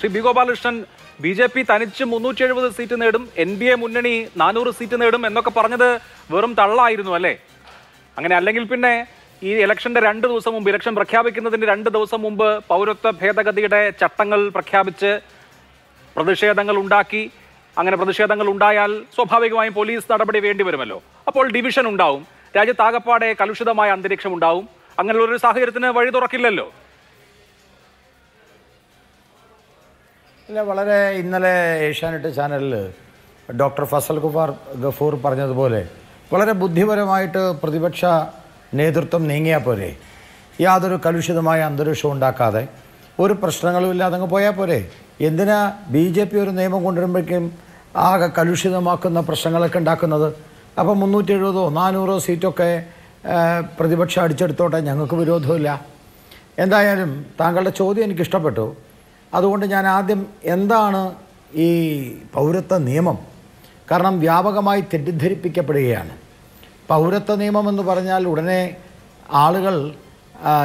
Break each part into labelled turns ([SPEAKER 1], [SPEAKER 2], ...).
[SPEAKER 1] Shri B Gopalakrishnan B J P തനിച്ച് മുന്നൂറ്റി എഴുപത് സീറ്റ് നേടും എൻ ഡി എ മുന്നണി നാനൂറ് സീറ്റ് നേടും എന്നൊക്കെ പറഞ്ഞത് വെറും തള്ളായിരുന്നു അല്ലേ അങ്ങനെ അല്ലെങ്കിൽ പിന്നെ ഈ ഇലക്ഷന്റെ രണ്ട് ദിവസം മുമ്പ് ഇലക്ഷൻ പ്രഖ്യാപിക്കുന്നതിന്റെ രണ്ട് ദിവസം മുമ്പ് പൗരത്വ ഭേദഗതിയുടെ ചട്ടങ്ങൾ പ്രഖ്യാപിച്ച് പ്രതിഷേധങ്ങൾ ഉണ്ടാക്കി അങ്ങനെ പ്രതിഷേധങ്ങൾ ഉണ്ടായാൽ സ്വാഭാവികമായും പോലീസ് നടപടി വേണ്ടി വരുമല്ലോ അപ്പോൾ ഡിവിഷൻ ഉണ്ടാവും രാജ്യത്താകപ്പാടെ കലുഷിതമായ അന്തരീക്ഷം ഉണ്ടാവും അങ്ങനെയുള്ള ഒരു സാഹചര്യത്തിന് വഴി തുറക്കില്ലല്ലോ
[SPEAKER 2] അല്ല വളരെ ഇന്നലെ ഏഷ്യാനെറ്റ് ചാനലിൽ ഡോക്ടർ ഫസൽ കുമാർ ഗഫൂർ പറഞ്ഞതുപോലെ വളരെ ബുദ്ധിപരമായിട്ട് പ്രതിപക്ഷ നേതൃത്വം നീങ്ങിയാൽ പോരെ യാതൊരു കലുഷിതമായ അന്തരീക്ഷം ഉണ്ടാക്കാതെ ഒരു പ്രശ്നങ്ങളും ഇല്ലാതെ അങ്ങ് പോയാൽ പോരെ എന്തിനാ ബി ജെ പി ഒരു നിയമം കൊണ്ടുവരുമ്പോഴേക്കും ആകെ കലുഷിതമാക്കുന്ന പ്രശ്നങ്ങളൊക്കെ ഉണ്ടാക്കുന്നത് അപ്പോൾ മുന്നൂറ്റി എഴുപതോ നാനൂറോ സീറ്റൊക്കെ പ്രതിപക്ഷം അടിച്ചെടുത്തോട്ടെ ഞങ്ങൾക്ക് വിരോധമില്ല എന്തായാലും താങ്കളുടെ ചോദ്യം എനിക്കിഷ്ടപ്പെട്ടു അതുകൊണ്ട് ഞാൻ ആദ്യം എന്താണ് ഈ പൗരത്വ നിയമം കാരണം വ്യാപകമായി തെറ്റിദ്ധരിപ്പിക്കപ്പെടുകയാണ് പൗരത്വ നിയമം എന്ന് പറഞ്ഞാൽ ഉടനെ ആളുകൾ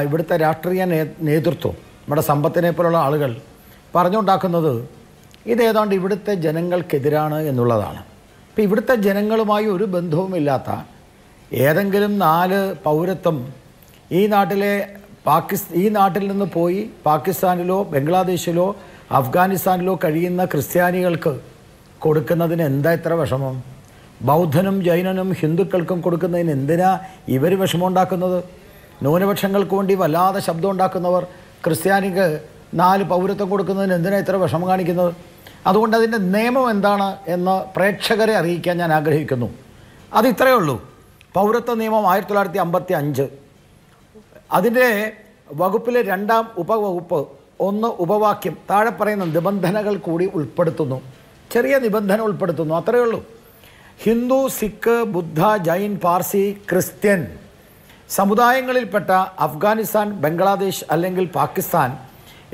[SPEAKER 2] ഇവിടുത്തെ രാഷ്ട്രീയ നേതൃത്വം നമ്മുടെ സമ്പത്തിനെ പോലുള്ള ആളുകൾ പറഞ്ഞുണ്ടാക്കുന്നത് ഇതേതാണ്ട് ഇവിടുത്തെ ജനങ്ങൾക്കെതിരാണ് എന്നുള്ളതാണ് അപ്പോൾ ഇവിടുത്തെ ജനങ്ങളുമായി ഒരു ബന്ധവുമില്ലാത്ത ഏതെങ്കിലും നാല് പൗരത്വം ഈ നാട്ടിലെ പാകിസ്ഥാൻ ഈ നാട്ടിൽ നിന്ന് പോയി പാകിസ്ഥാനിലോ ബംഗ്ലാദേശിലോ അഫ്ഗാനിസ്ഥാനിലോ കഴിയുന്ന ക്രിസ്ത്യാനികൾക്ക് കൊടുക്കുന്നതിന് എന്താ ഇത്ര വിഷമം ബൗദ്ധനും ജൈനനും ഹിന്ദുക്കൾക്കും കൊടുക്കുന്നതിന് എന്തിനാ ഇവർ വിഷമം ഉണ്ടാക്കുന്നത് ന്യൂനപക്ഷങ്ങൾക്ക് വേണ്ടി വല്ലാതെ ശബ്ദം ഉണ്ടാക്കുന്നവർ ക്രിസ്ത്യാനിക്ക് നാല് പൗരത്വം കൊടുക്കുന്നതിന് എന്തിനാ ഇത്ര വിഷമം കാണിക്കുന്നത് അതുകൊണ്ട് അതിൻ്റെ നിയമം എന്താണ് എന്ന് പ്രേക്ഷകരെ അറിയിക്കാൻ ഞാൻ ആഗ്രഹിക്കുന്നു അത് ഇത്രയേ ഉള്ളൂ പൗരത്വ നിയമം ആയിരത്തി തൊള്ളായിരത്തി അമ്പത്തി അഞ്ച് അതിൻ്റെ വകുപ്പിലെ രണ്ടാം ഉപവകുപ്പ് ഒന്ന് ഉപവാക്യം താഴെ പറയുന്ന നിബന്ധനകൾ കൂടി ഉൾപ്പെടുത്തുന്നു ചെറിയ നിബന്ധന ഉൾപ്പെടുത്തുന്നു അത്രയേ ഉള്ളൂ ഹിന്ദു സിഖ് ബുദ്ധ ജൈൻ പാർസി ക്രിസ്ത്യൻ സമുദായങ്ങളിൽപ്പെട്ട അഫ്ഗാനിസ്ഥാൻ ബംഗ്ലാദേശ് അല്ലെങ്കിൽ പാകിസ്ഥാൻ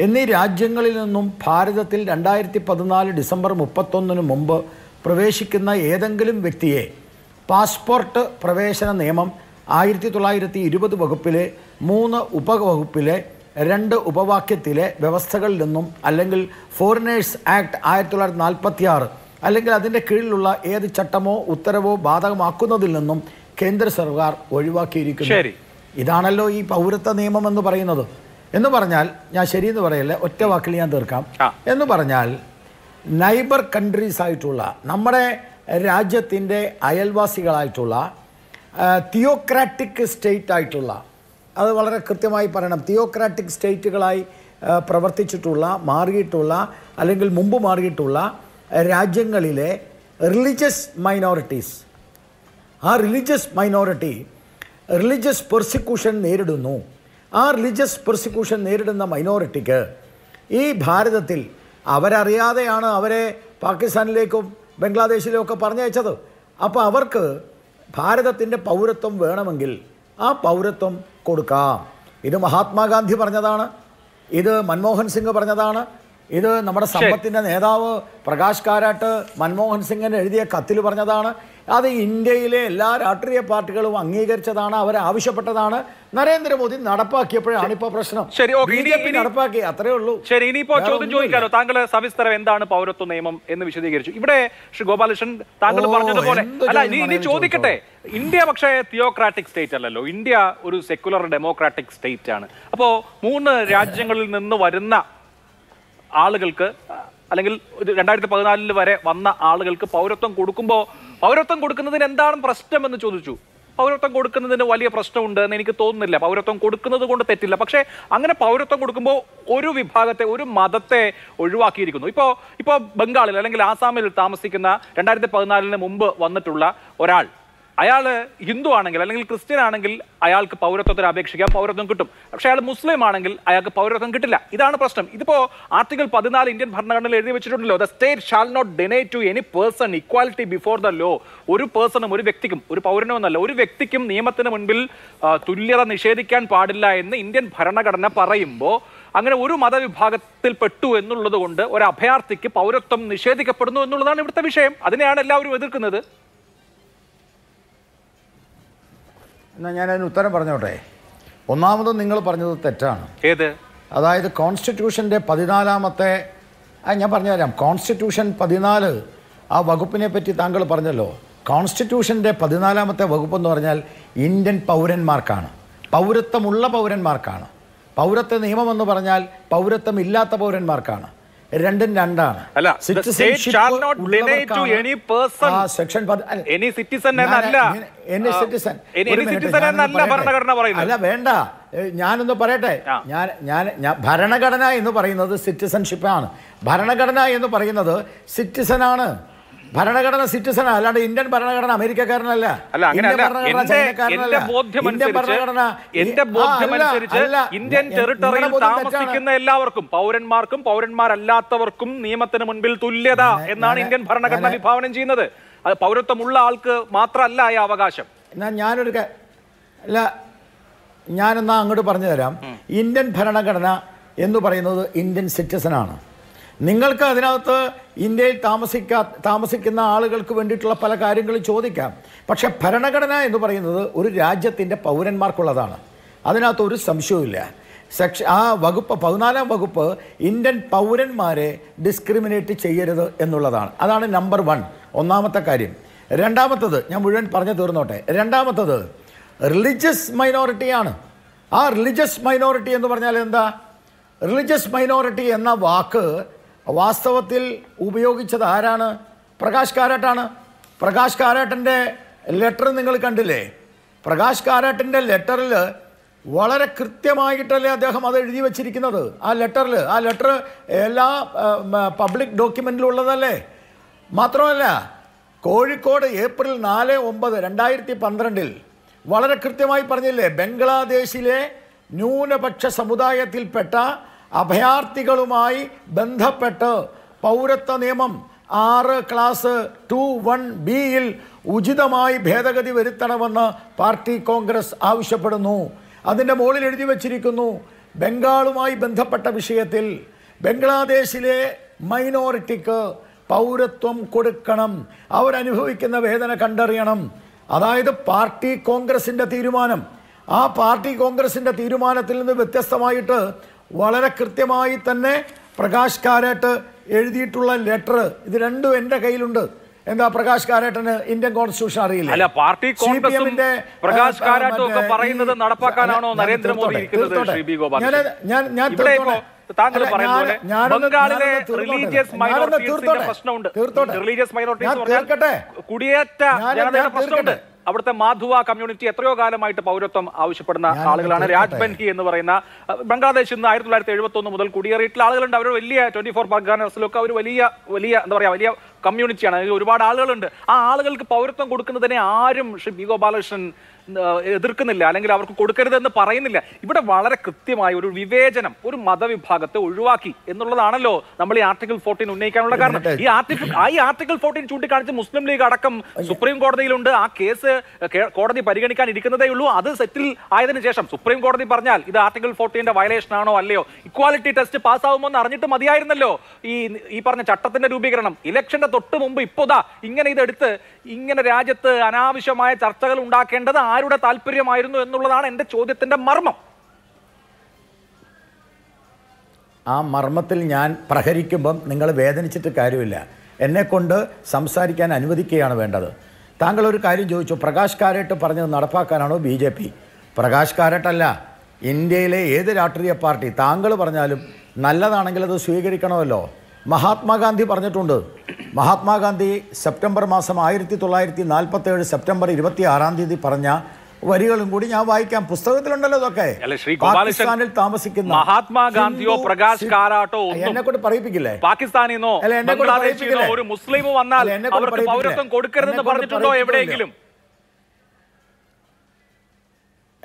[SPEAKER 2] എന്നീ രാജ്യങ്ങളിൽ നിന്നും ഭാരതത്തിൽ രണ്ടായിരത്തി പതിനാല് ഡിസംബർ മുപ്പത്തൊന്നിന് മുമ്പ് പ്രവേശിക്കുന്ന ഏതെങ്കിലും വ്യക്തിയെ പാസ്പോർട്ട് പ്രവേശന നിയമം ആയിരത്തി തൊള്ളായിരത്തി ഇരുപത് വകുപ്പിലെ മൂന്ന് ഉപവകുപ്പിലെ രണ്ട് ഉപവാക്യത്തിലെ വ്യവസ്ഥകളിൽ നിന്നും അല്ലെങ്കിൽ ഫോറിനേഴ്സ് ആക്ട് ആയിരത്തി തൊള്ളായിരത്തി നാൽപ്പത്തി ആറ് അല്ലെങ്കിൽ അതിൻ്റെ കീഴിലുള്ള ഏത് ചട്ടമോ ഉത്തരവോ ബാധകമാക്കുന്നതിൽ നിന്നും കേന്ദ്ര സർക്കാർ ഒഴിവാക്കിയിരിക്കുന്നു ഇതാണല്ലോ ഈ പൗരത്വ നിയമം എന്ന് പറയുന്നത് എന്ന് പറഞ്ഞാൽ ഞാൻ ശരിയെന്ന് പറയല്ല ഒറ്റ വാക്കിൽ ഞാൻ തീർക്കാം എന്ന് പറഞ്ഞാൽ നൈബർ കൺട്രീസ് ആയിട്ടുള്ള നമ്മുടെ രാജ്യത്തിൻ്റെ അയൽവാസികളായിട്ടുള്ള തിയോക്രാറ്റിക് സ്റ്റേറ്റ് ആയിട്ടുള്ള അത് വളരെ കൃത്യമായി പറയണം തിയോക്രാറ്റിക് സ്റ്റേറ്റുകളായി പ്രവർത്തിച്ചിട്ടുള്ള മാറിയിട്ടുള്ള അല്ലെങ്കിൽ മുമ്പ് മാറിയിട്ടുള്ള രാജ്യങ്ങളിലെ റിലീജിയസ് മൈനോറിറ്റീസ് ആ റിലീജിയസ് മൈനോറിറ്റി റിലീജിയസ് പെർസിക്യൂഷൻ നേരിടുന്നു ആ റിലീജിയസ് പെർസിക്യൂഷൻ നേരിടുന്ന മൈനോറിറ്റിക്ക് ഈ ഭാരതത്തിൽ അവരറിയാതെയാണ് അവരെ പാകിസ്ഥാനിലേക്കും ബംഗ്ലാദേശിലേക്കും ഒക്കെ പറഞ്ഞയച്ചത് അപ്പോൾ അവർക്ക് ഭാരതത്തിൻ്റെ പൗരത്വം വേണമെങ്കിൽ ആ പൗരത്വം കൊടുക്കാം ഇത് മഹാത്മാഗാന്ധി പറഞ്ഞതാണ് ഇത് മൻമോഹൻ സിംഗ് പറഞ്ഞതാണ് ഇത് നമ്മുടെ സമ്പത്തിൻ്റെ നേതാവ് പ്രകാശ് കാരാട്ട് മൻമോഹൻ സിംഗിന് എഴുതിയ കത്തിൽ പറഞ്ഞതാണ് അത് ഇന്ത്യയിലെ എല്ലാ രാഷ്ട്രീയ പാർട്ടികളും അംഗീകരിച്ചതാണ് അവർ ആവശ്യപ്പെട്ടതാണ് നരേന്ദ്രമോദി നടപ്പാക്കിയപ്പോഴാണ് ഇപ്പോൾ പ്രശ്നം ശരി
[SPEAKER 1] നടപ്പാക്കി അത്രേ ഉള്ളൂ ശരി ഇനിയിപ്പോ ചോദ്യം ചോദിക്കാനോ താങ്കൾ സവിസ്തരം എന്താണ് പൗരത്വ നിയമം എന്ന് വിശദീകരിച്ചു ഇവിടെ ശ്രീ ഗോപാലകൃഷ്ണൻ താങ്കൾ പറഞ്ഞതുപോലെ അല്ല ഇനി ചോദിക്കട്ടെ ഇന്ത്യ പക്ഷേ തിയോക്രാറ്റിക് സ്റ്റേറ്റ് അല്ലല്ലോ ഇന്ത്യ ഒരു സെക്യുലർ ഡെമോക്രാറ്റിക് സ്റ്റേറ്റ് ആണ് അപ്പോൾ മൂന്ന് രാജ്യങ്ങളിൽ നിന്ന് വരുന്ന ആളുകൾക്ക് അല്ലെങ്കിൽ രണ്ടായിരത്തി പതിനാലിൽ വരെ വന്ന ആളുകൾക്ക് പൗരത്വം കൊടുക്കുമ്പോൾ പൗരത്വം കൊടുക്കുന്നതിന് എന്താണ് പ്രശ്നമെന്ന് ചോദിച്ചു പൗരത്വം കൊടുക്കുന്നതിന് വലിയ പ്രശ്നമുണ്ട് എന്ന് എനിക്ക് തോന്നുന്നില്ല പൗരത്വം കൊടുക്കുന്നത് കൊണ്ട് തെറ്റില്ല പക്ഷേ അങ്ങനെ പൗരത്വം കൊടുക്കുമ്പോൾ ഒരു വിഭാഗത്തെ ഒരു മതത്തെ ഒഴിവാക്കിയിരിക്കുന്നു ഇപ്പോൾ ഇപ്പോൾ ബംഗാളിൽ അല്ലെങ്കിൽ ആസാമിൽ താമസിക്കുന്ന രണ്ടായിരത്തി പതിനാലിന് മുമ്പ് വന്നിട്ടുള്ള ഒരാൾ അയാൾ ഹിന്ദു ആണെങ്കിൽ അല്ലെങ്കിൽ ക്രിസ്ത്യൻ ആണെങ്കിൽ അയാൾക്ക് പൗരത്വത്തിന് അപേക്ഷിക്കാം പൗരത്വം കിട്ടും പക്ഷേ അയാൾ മുസ്ലിം ആണെങ്കിൽ അയാൾക്ക് പൗരത്വം കിട്ടില്ല ഇതാണ് പ്രശ്നം ഇതിപ്പോൾ ആർട്ടിക്കിൾ പതിനാല് ഇന്ത്യൻ ഭരണഘടനയിൽ എഴുതി വെച്ചിട്ടുണ്ടല്ലോ the state shall not deny to any person equality before the law ഒരു പേഴ്സണും ഒരു വ്യക്തിക്കും ഒരു പൗരനും എന്നല്ല ഒരു വ്യക്തിക്കും നിയമത്തിന് മുൻപിൽ തുല്യത നിഷേധിക്കാൻ പാടില്ല എന്ന് ഇന്ത്യൻ ഭരണഘടന പറയുമ്പോൾ അങ്ങനെ ഒരു പെട്ടു എന്നുള്ളത് കൊണ്ട് ഒരു അഭയാർത്ഥിക്ക് പൗരത്വം നിഷേധിക്കപ്പെടുന്നു എന്നുള്ളതാണ് ഇവിടുത്തെ വിഷയം അതിനെയാണ് എല്ലാവരും എതിർക്കുന്നത്
[SPEAKER 2] എന്നാ ഞാൻ അതിന് ഉത്തരം പറഞ്ഞോട്ടെ ഒന്നാമത് നിങ്ങൾ പറഞ്ഞത് തെറ്റാണ് ഏത് അതായത് കോൺസ്റ്റിറ്റ്യൂഷൻ്റെ പതിനാലാമത്തെ ഞാൻ പറഞ്ഞുതരാം കോൺസ്റ്റിറ്റ്യൂഷൻ പതിനാല് ആ വകുപ്പിനെ പറ്റി താങ്കൾ പറഞ്ഞല്ലോ കോൺസ്റ്റിറ്റ്യൂഷൻ്റെ പതിനാലാമത്തെ വകുപ്പ് എന്ന് പറഞ്ഞാൽ ഇന്ത്യൻ പൗരന്മാർക്കാണ് പൗരത്വമുള്ള പൗരന്മാർക്കാണ് പൗരത്വ നിയമമെന്ന് പറഞ്ഞാൽ പൗരത്വമില്ലാത്ത പൗരന്മാർക്കാണ് രണ്ടും രണ്ടാണ് അല്ല വേണ്ട ഞാനൊന്ന് പറയട്ടെ ഞാൻ ഞാൻ ഭരണഘടന എന്ന് പറയുന്നത് സിറ്റിസൺഷിപ്പാണ് ഭരണഘടന എന്ന് പറയുന്നത് സിറ്റിസൺ ആണ് ഭരണഘടന സിറ്റിസൺ അല്ലാണ്ട് ഇന്ത്യൻ ഭരണഘടന അമേരിക്കക്കാരനല്ല അല്ല ഇന്ത്യൻ താമസിക്കുന്ന എല്ലാവർക്കും
[SPEAKER 1] പൗരന്മാർക്കും പൗരന്മാരല്ലാത്തവർക്കും നിയമത്തിന് മുൻപിൽ തുല്യത എന്നാണ് ഇന്ത്യൻ ഭരണഘടന വിഭാവനം ചെയ്യുന്നത് അത് പൗരത്വമുള്ള ആൾക്ക് മാത്രമല്ല ആ അവകാശം
[SPEAKER 2] എന്നാ ഞാനൊരു അല്ല ഞാനെന്നാ അങ്ങോട്ട് പറഞ്ഞു തരാം ഇന്ത്യൻ ഭരണഘടന എന്ന് പറയുന്നത് ഇന്ത്യൻ സിറ്റിസൺ ആണ് നിങ്ങൾക്ക് അതിനകത്ത് ഇന്ത്യയിൽ താമസിക്കാ താമസിക്കുന്ന ആളുകൾക്ക് വേണ്ടിയിട്ടുള്ള പല കാര്യങ്ങളും ചോദിക്കാം പക്ഷേ ഭരണഘടന എന്ന് പറയുന്നത് ഒരു രാജ്യത്തിൻ്റെ പൗരന്മാർക്കുള്ളതാണ് അതിനകത്ത് ഒരു സംശയവുമില്ല സെക്ഷ ആ വകുപ്പ് പതിനാലാം വകുപ്പ് ഇന്ത്യൻ പൗരന്മാരെ ഡിസ്ക്രിമിനേറ്റ് ചെയ്യരുത് എന്നുള്ളതാണ് അതാണ് നമ്പർ വൺ ഒന്നാമത്തെ കാര്യം രണ്ടാമത്തത് ഞാൻ മുഴുവൻ പറഞ്ഞു തീർന്നോട്ടെ രണ്ടാമത്തത് റിലിജിയസ് മൈനോറിറ്റിയാണ് ആ റിലിജിയസ് മൈനോറിറ്റി എന്ന് പറഞ്ഞാൽ എന്താ റിലിജിയസ് മൈനോറിറ്റി എന്ന വാക്ക് വാസ്തവത്തിൽ ഉപയോഗിച്ചത് ആരാണ് പ്രകാശ് കാരാട്ടാണ് പ്രകാശ് കാരാട്ടിൻ്റെ ലെറ്റർ നിങ്ങൾ കണ്ടില്ലേ പ്രകാശ് കാരാട്ടിൻ്റെ ലെറ്ററിൽ വളരെ കൃത്യമായിട്ടല്ലേ അദ്ദേഹം അത് എഴുതി വച്ചിരിക്കുന്നത് ആ ലെറ്ററിൽ ആ ലെറ്റർ എല്ലാ പബ്ലിക് ഡോക്യുമെൻറ്റിലുള്ളതല്ലേ മാത്രമല്ല കോഴിക്കോട് ഏപ്രിൽ നാല് ഒമ്പത് രണ്ടായിരത്തി പന്ത്രണ്ടിൽ വളരെ കൃത്യമായി പറഞ്ഞില്ലേ ബംഗ്ലാദേശിലെ ന്യൂനപക്ഷ സമുദായത്തിൽപ്പെട്ട അഭയാർത്ഥികളുമായി ബന്ധപ്പെട്ട് പൗരത്വ നിയമം ആറ് ക്ലാസ് ടു വൺ ബിയിൽ ഉചിതമായി ഭേദഗതി വരുത്തണമെന്ന് പാർട്ടി കോൺഗ്രസ് ആവശ്യപ്പെടുന്നു അതിൻ്റെ മുകളിൽ എഴുതി വച്ചിരിക്കുന്നു ബംഗാളുമായി ബന്ധപ്പെട്ട വിഷയത്തിൽ ബംഗ്ലാദേശിലെ മൈനോറിറ്റിക്ക് പൗരത്വം കൊടുക്കണം അവരനുഭവിക്കുന്ന വേദന കണ്ടറിയണം അതായത് പാർട്ടി കോൺഗ്രസിൻ്റെ തീരുമാനം ആ പാർട്ടി കോൺഗ്രസിൻ്റെ തീരുമാനത്തിൽ നിന്ന് വ്യത്യസ്തമായിട്ട് വളരെ കൃത്യമായി തന്നെ പ്രകാശ് കാരാട്ട് എഴുതിയിട്ടുള്ള ലെറ്റർ ഇത് രണ്ടും എൻ്റെ കയ്യിലുണ്ട് എന്താ പ്രകാശ് കാരാട്ടന് ഇന്ത്യൻ കോൺസ്റ്റിറ്റ്യൂഷൻ
[SPEAKER 1] അറിയില്ല അല്ല പാർട്ടി പ്രകാശ് ഒക്കെ പറയുന്നത് നടപ്പാക്കാനാണോ നരേന്ദ്രമോദി ഇരിക്കുന്നത് ഞാൻ ഞാൻ താങ്കൾ ബംഗാളിലെ റിലീജിയസ് പ്രശ്നമുണ്ട് റിലീജിയസ് മൈനോറിറ്റീസ് കുടിയേറ്റ ജനതയുടെ പ്രശ്നമുണ്ട് അവിടുത്തെ മാധുവ കമ്മ്യൂണിറ്റി എത്രയോ കാലമായിട്ട് പൗരത്വം ആവശ്യപ്പെടുന്ന ആളുകളാണ് രാജ് ബൻഹി എന്ന് പറയുന്ന ബംഗ്ലാദേശിൽ നിന്ന് ആയിരത്തി തൊള്ളായിരത്തി എഴുപത്തി ഒന്ന് മുതൽ കുടിയേറിയിട്ടുള്ള ആളുകളുണ്ട് അവർ വലിയ ട്വന്റി ഫോർ ബംഗ്ലാദേശിലൊക്കെ അവർ വലിയ വലിയ എന്താ പറയുക വലിയ കമ്മ്യൂണിറ്റിയാണ് അതിൽ ഒരുപാട് ആളുകളുണ്ട് ആ ആളുകൾക്ക് പൗരത്വം കൊടുക്കുന്നതിനെ ആരും ശ്രീ ബി ഗോപാലകൃഷ്ണൻ എതിർക്കുന്നില്ല അല്ലെങ്കിൽ അവർക്ക് കൊടുക്കരുതെന്ന് പറയുന്നില്ല ഇവിടെ വളരെ കൃത്യമായ ഒരു വിവേചനം ഒരു മതവിഭാഗത്തെ ഒഴിവാക്കി എന്നുള്ളതാണല്ലോ നമ്മൾ ഈ ആർട്ടിക്കിൾ ഫോർട്ടീൻ ഉന്നയിക്കാനുള്ള കാരണം ഈ ആർട്ടിക്കിൾ ഈ ആർട്ടിക്കിൾ ഫോർട്ടീൻ ചൂണ്ടിക്കാണിച്ച് മുസ്ലിം ലീഗ് അടക്കം സുപ്രീം കോടതിയിലുണ്ട് ആ കേസ് കോടതി പരിഗണിക്കാൻ ഇരിക്കുന്നതേ ഉള്ളൂ അത് സെറ്റിൽ ആയതിനു ശേഷം സുപ്രീം കോടതി പറഞ്ഞാൽ ഇത് ആർട്ടിക്കിൾ ഫോർട്ടീൻ്റെ വയലേഷൻ ആണോ അല്ലയോ ഇക്വാലിറ്റി ടെസ്റ്റ് പാസ്സാവുമോ എന്ന് അറിഞ്ഞിട്ട് മതിയായിരുന്നല്ലോ ഈ ഈ പറഞ്ഞ ചട്ടത്തിന്റെ രൂപീകരണം ഇലക്ഷന്റെ തൊട്ട് മുമ്പ് ഇപ്പോതാ ഇങ്ങനെ ഇതെടുത്ത് ഇങ്ങനെ രാജ്യത്ത് അനാവശ്യമായ ചർച്ചകൾ ഉണ്ടാക്കേണ്ടത് ആരുടെ താല്പര്യമായിരുന്നു എന്നുള്ളതാണ് എൻ്റെ ചോദ്യത്തിൻ്റെ മർമ്മം
[SPEAKER 2] ആ മർമ്മത്തിൽ ഞാൻ പ്രഹരിക്കുമ്പം നിങ്ങൾ വേദനിച്ചിട്ട് കാര്യമില്ല എന്നെക്കൊണ്ട് സംസാരിക്കാൻ അനുവദിക്കുകയാണ് വേണ്ടത് താങ്കൾ ഒരു കാര്യം ചോദിച്ചു പ്രകാശ് കാരട്ട് പറഞ്ഞത് നടപ്പാക്കാനാണോ ബി ജെ പി പ്രകാശ് കാരട്ടല്ല ഇന്ത്യയിലെ ഏത് രാഷ്ട്രീയ പാർട്ടി താങ്കൾ പറഞ്ഞാലും നല്ലതാണെങ്കിൽ അത് സ്വീകരിക്കണമല്ലോ മഹാത്മാഗാന്ധി പറഞ്ഞിട്ടുണ്ട് മഹാത്മാഗാന്ധി സെപ്റ്റംബർ മാസം ആയിരത്തി തൊള്ളായിരത്തി നാൽപ്പത്തേഴ് സെപ്റ്റംബർ ഇരുപത്തി ആറാം തീയതി പറഞ്ഞ വരികളും കൂടി ഞാൻ വായിക്കാം പുസ്തകത്തിലുണ്ടല്ലോ ഇതൊക്കെ പാകിസ്ഥാനിൽ
[SPEAKER 1] താമസിക്കുന്ന മഹാത്മാഗാന്ധിയോ പ്രകാശ് കാരാട്ടോ എന്നെ കൊണ്ട് പറയിപ്പിക്കില്ലേ പാകിസ്ഥാനിൽ നിന്നോ എന്നെ കൊണ്ട് ഒരു മുസ്ലിം വന്നാൽ അവർക്ക് പൗരത്വം കൊടുക്കരുതെന്ന് പറഞ്ഞിട്ടുണ്ടോ എവിടെയെങ്കിലും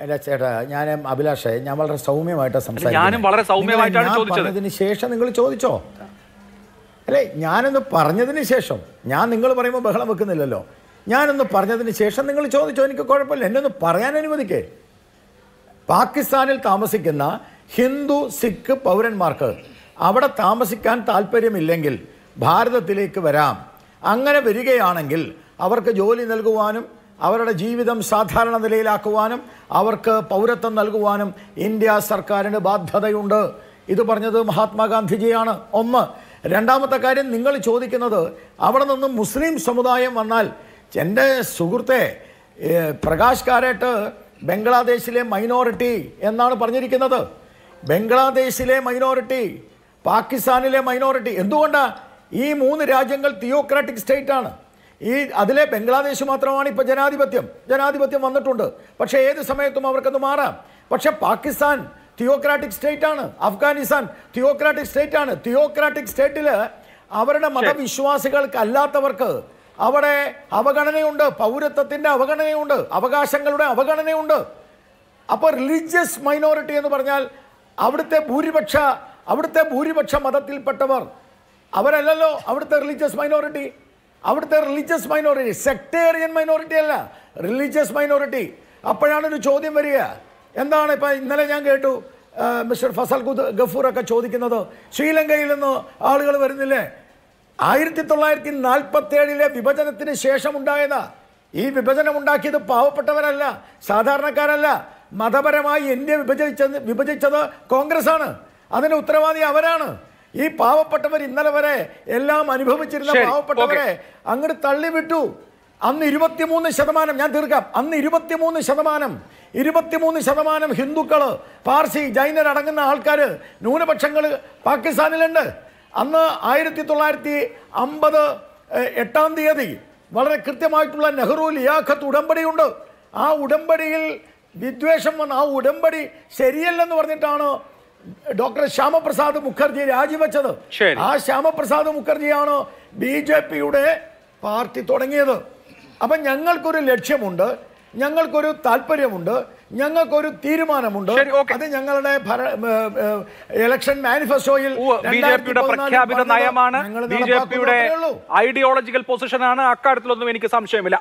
[SPEAKER 2] അല്ല ചേട്ടാ ഞാൻ അഭിലാഷേ ഞാൻ വളരെ സൗമ്യമായിട്ടാണ് സംസാരിക്കുന്നത് ഞാനും വളരെ സൗമ്യമായിട്ടാണ് ചോദിച്ചത് ശേഷം നിങ്ങൾ ചോദിച്ചോ അല്ലേ ഞാനൊന്ന് പറഞ്ഞതിന് ശേഷം ഞാൻ നിങ്ങൾ പറയുമ്പോൾ ബഹളം വെക്കുന്നില്ലല്ലോ ഞാനൊന്ന് പറഞ്ഞതിന് ശേഷം നിങ്ങൾ ചോദിച്ചോ എനിക്ക് കുഴപ്പമില്ല എന്നെ ഒന്ന് പറയാൻ അനുവദിക്കേ പാകിസ്ഥാനിൽ താമസിക്കുന്ന ഹിന്ദു സിഖ് പൗരന്മാർക്ക് അവിടെ താമസിക്കാൻ താല്പര്യമില്ലെങ്കിൽ ഭാരതത്തിലേക്ക് വരാം അങ്ങനെ വരികയാണെങ്കിൽ അവർക്ക് ജോലി നൽകുവാനും അവരുടെ ജീവിതം സാധാരണ നിലയിലാക്കുവാനും അവർക്ക് പൗരത്വം നൽകുവാനും ഇന്ത്യ സർക്കാരിന് ബാധ്യതയുണ്ട് ഇത് പറഞ്ഞത് മഹാത്മാഗാന്ധിജിയാണ് ഒന്ന് രണ്ടാമത്തെ കാര്യം നിങ്ങൾ ചോദിക്കുന്നത് അവിടെ നിന്ന് മുസ്ലിം സമുദായം വന്നാൽ എൻ്റെ സുഹൃത്തെ പ്രകാശ് കാരേട്ട് ബംഗ്ലാദേശിലെ മൈനോറിറ്റി എന്നാണ് പറഞ്ഞിരിക്കുന്നത് ബംഗ്ലാദേശിലെ മൈനോറിറ്റി പാകിസ്ഥാനിലെ മൈനോറിറ്റി എന്തുകൊണ്ടാണ് ഈ മൂന്ന് രാജ്യങ്ങൾ തിയോക്രാറ്റിക് സ്റ്റേറ്റാണ് ഈ അതിലെ ബംഗ്ലാദേശ് മാത്രമാണ് ഇപ്പോൾ ജനാധിപത്യം ജനാധിപത്യം വന്നിട്ടുണ്ട് പക്ഷേ ഏത് സമയത്തും അവർക്കത് മാറാം പക്ഷേ പാകിസ്ഥാൻ തിയോക്രാറ്റിക് സ്റ്റേറ്റ് ആണ് അഫ്ഗാനിസ്ഥാൻ തിയോക്രാറ്റിക് സ്റ്റേറ്റ് ആണ് തിയോക്രാറ്റിക് സ്റ്റേറ്റിൽ അവരുടെ അല്ലാത്തവർക്ക് അവിടെ അവഗണനയുണ്ട് പൗരത്വത്തിൻ്റെ അവഗണനയുണ്ട് അവകാശങ്ങളുടെ അവഗണനയുണ്ട് അപ്പോൾ റിലീജിയസ് മൈനോറിറ്റി എന്ന് പറഞ്ഞാൽ അവിടുത്തെ ഭൂരിപക്ഷ അവിടുത്തെ ഭൂരിപക്ഷ മതത്തിൽപ്പെട്ടവർ അവരല്ലല്ലോ അവിടുത്തെ റിലീജിയസ് മൈനോറിറ്റി അവിടുത്തെ റിലീജിയസ് മൈനോറിറ്റി സെക്ടേറിയൻ മൈനോറിറ്റി അല്ല റിലീജിയസ് മൈനോറിറ്റി അപ്പോഴാണ് ഒരു ചോദ്യം വരിക എന്താണ് ഇപ്പം ഇന്നലെ ഞാൻ കേട്ടു മിസ്റ്റർ ഫസൽ കുദ് ഗഫൂറൊക്കെ ചോദിക്കുന്നത് ശ്രീലങ്കയിൽ നിന്ന് ആളുകൾ വരുന്നില്ലേ ആയിരത്തി തൊള്ളായിരത്തി നാൽപ്പത്തി ഏഴിലെ വിഭജനത്തിന് ശേഷം ഉണ്ടായതാ ഈ വിഭജനം ഉണ്ടാക്കിയത് പാവപ്പെട്ടവരല്ല സാധാരണക്കാരല്ല മതപരമായി ഇന്ത്യ വിഭജിച്ച വിഭജിച്ചത് കോൺഗ്രസ് ആണ് അതിന് ഉത്തരവാദി അവരാണ് ഈ പാവപ്പെട്ടവർ ഇന്നലെ വരെ എല്ലാം അനുഭവിച്ചിരുന്ന പാവപ്പെട്ടവരെ അങ്ങോട്ട് തള്ളിവിട്ടു അന്ന് ഇരുപത്തിമൂന്ന് ശതമാനം ഞാൻ തീർക്കാം അന്ന് ഇരുപത്തിമൂന്ന് ശതമാനം ഇരുപത്തിമൂന്ന് ശതമാനം ഹിന്ദുക്കൾ പാർസി അടങ്ങുന്ന ആൾക്കാർ ന്യൂനപക്ഷങ്ങൾ പാകിസ്ഥാനിലുണ്ട് അന്ന് ആയിരത്തി തൊള്ളായിരത്തി അമ്പത് എട്ടാം തീയതി വളരെ കൃത്യമായിട്ടുള്ള നെഹ്റു ലിയാഖത്ത് ഉടമ്പടിയുണ്ട് ആ ഉടമ്പടിയിൽ വിദ്വേഷം വന്ന ആ ഉടമ്പടി ശരിയല്ലെന്ന് പറഞ്ഞിട്ടാണ് ഡോക്ടർ ശ്യാമപ്രസാദ് മുഖർജി രാജിവെച്ചത് ആ ശ്യാമപ്രസാദ് മുഖർജിയാണ് ബി ജെ പിയുടെ പാർട്ടി തുടങ്ങിയത് അപ്പം ഞങ്ങൾക്കൊരു ലക്ഷ്യമുണ്ട് ഞങ്ങൾക്കൊരു താല്പര്യമുണ്ട് ഞങ്ങൾക്കൊരു തീരുമാനമുണ്ട് അത് ഞങ്ങളുടെ ഇലക്ഷൻ മാനിഫെസ്റ്റോയിൽ ബി ജെ പിയുടെ പ്രഖ്യാപിത നയമാണ് ബി ജെ പിയുടെ
[SPEAKER 1] ഐഡിയോളജിക്കൽ പൊസിഷനാണ് അക്കാര്യത്തിലൊന്നും എനിക്ക് സംശയമില്ല